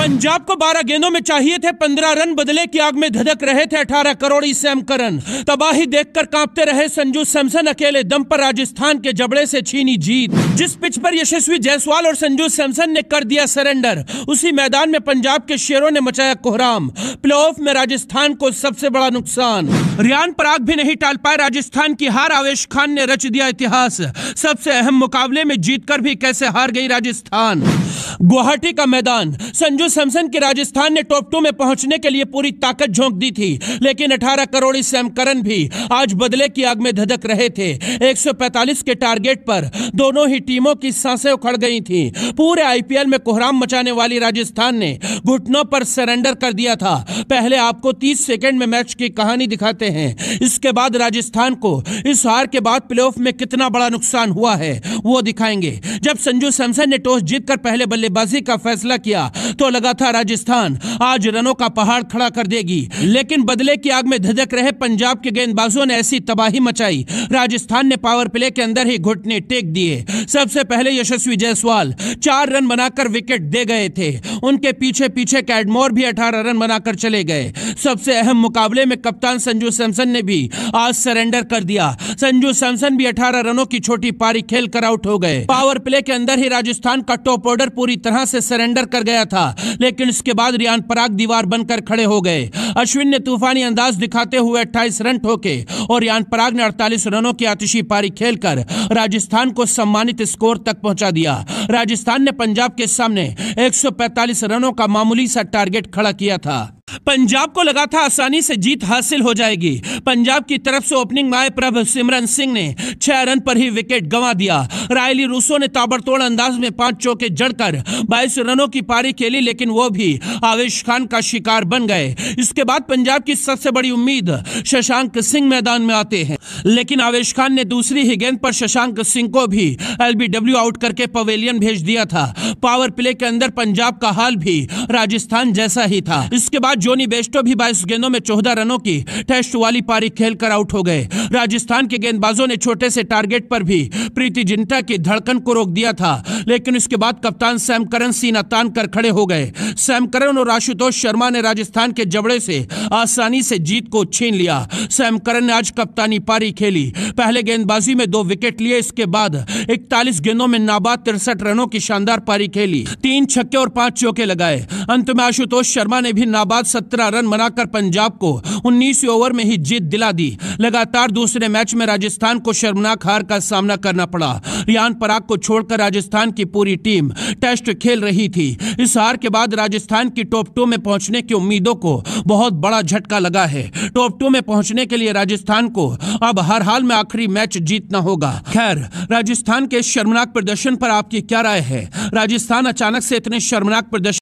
पंजाब को 12 गेंदों में चाहिए थे 15 रन बदले की आग में धधक रहे थे 18 करोड़ी सैम करन तबाही देखकर कांपते रहे संजू सैमसन अकेले दम पर राजस्थान के जबड़े से छीनी जीत जिस पिच पर यशस्वी जायसवाल और संजू सैमसन ने कर दिया सरेंडर उसी मैदान में पंजाब के शेरों ने मचाया कोहराम प्ले में राजस्थान को सबसे बड़ा नुकसान रियान पराग भी नहीं टाल पाए राजस्थान की हार आवेश खान ने रच दिया इतिहास सबसे अहम मुकाबले में जीत कर भी कैसे हार गई राजस्थान गुवाहाटी का मैदान संजू सैमसन के राजस्थान ने टॉप टू में पहुंचने के लिए पूरी ताकत झोंक दी थी लेकिन 18 करोड़ी करन भी आज बदले की आग में धधक रहे थे 145 के टारगेट पर दोनों ही टीमों की सांसें उखड़ गई थी पूरे आईपीएल में कोहराम मचाने वाली राजस्थान ने घुटनों पर सरेंडर कर दिया था पहले आपको 30 सेकंड में मैच की कहानी दिखाते हैं इसके बाद राजस्थान को इस हार के बाद प्लेऑफ में कितना बड़ा नुकसान हुआ है वो दिखाएंगे जब संजू सैमसन ने टॉस जीतकर पहले बल्लेबाजी का फैसला किया तो लगा था राजस्थान आज रनों का पहाड़ खड़ा कर देगी लेकिन बदले की आग में धधक रहे पंजाब के गेंदबाजों ने ऐसी तबाही मचाई राजस्थान ने पावर प्ले के अंदर ही घुटने टेक दिए सबसे पहले यशस्वी जायसवाल चार रन बनाकर विकेट दे गए थे उनके पीछे पीछे कैडमोर भी अठारह रन बनाकर चले गए सबसे अहम मुकाबले में कप्तान संजू सैमसन ने भी आज सरेंडर कर दिया संजू सैमसन भी अठारह रनों की छोटी पारी खेल कर आउट हो गए पावर प्ले के अंदर ही राजस्थान का टॉप ऑर्डर पूरी तरह से सरेंडर कर गया था लेकिन इसके बाद रियान पराग दीवार बनकर खड़े हो गए अश्विन ने तूफानी अंदाज दिखाते हुए अट्ठाईस रन ठोके और यान पराग ने अड़तालीस रनों की आतिशी पारी खेलकर राजस्थान को सम्मानित स्कोर तक पहुंचा दिया राजस्थान ने पंजाब के सामने 145 रनों का मामूली सा टारगेट खड़ा किया था पंजाब को लगा था आसानी से जीत हासिल हो जाएगी पंजाब की तरफ से ओपनिंग माए प्रभ सिमरन सिंह ने छह रन पर ही विकेट गंवा दिया रायली रूसो ने ताबड़तोड़ अंदाज में पांच चौके जड़कर बाईस रनों की पारी खेली लेकिन वो भी आवेश खान का शिकार बन गए इसके बाद पंजाब की सबसे बड़ी उम्मीद शशांक सिंह मैदान में आते हैं लेकिन आवेश खान ने दूसरी ही गेंद पर शशांक सिंह को भी एलबीडब्ल्यू आउट करके पवेलियन भेज दिया था पावर प्ले के अंदर पंजाब का हाल भी राजस्थान जैसा ही था इसके बाद जोनी बेस्टो भी बाईस गेंदों में चौदह रनों की टेस्ट वाली पारी खेलकर आउट हो गए राजस्थान के गेंदबाजों ने छोटे से टारगेट पर भी प्रीति जिंटा की धड़कन को रोक दिया था लेकिन इसके बाद कप्तान सैम करन सीना तान कर खड़े हो गए सैम करन और आशुतोष शर्मा ने राजस्थान के जबड़े से आसानी से जीत को छीन लिया सैम करन ने आज कप्तानी पारी खेली पहले गेंदबाजी में दो विकेट लिए इसके बाद इकतालीस गेंदों में नाबाद तिरसठ रनों की शानदार पारी खेली तीन छक्के और पांच चौके लगाए अंत में आशुतोष शर्मा ने भी नाबाद सत्रह रन बनाकर पंजाब को उन्नीस ओवर में ही जीत दिला दी लगातार दूसरे मैच में राजस्थान को शर्मनाक हार का सामना करना पड़ा रियान पराग को छोड़कर राजस्थान की पूरी टीम टेस्ट खेल रही थी इस हार के बाद राजस्थान की टॉप टू में पहुंचने की उम्मीदों को बहुत बड़ा झटका लगा है टॉप टू में पहुंचने के लिए राजस्थान को अब हर हाल में आखिरी मैच जीतना होगा खैर राजस्थान के शर्मनाक प्रदर्शन पर आपकी क्या राय है राजस्थान अचानक से इतने शर्मनाक प्रदर्शन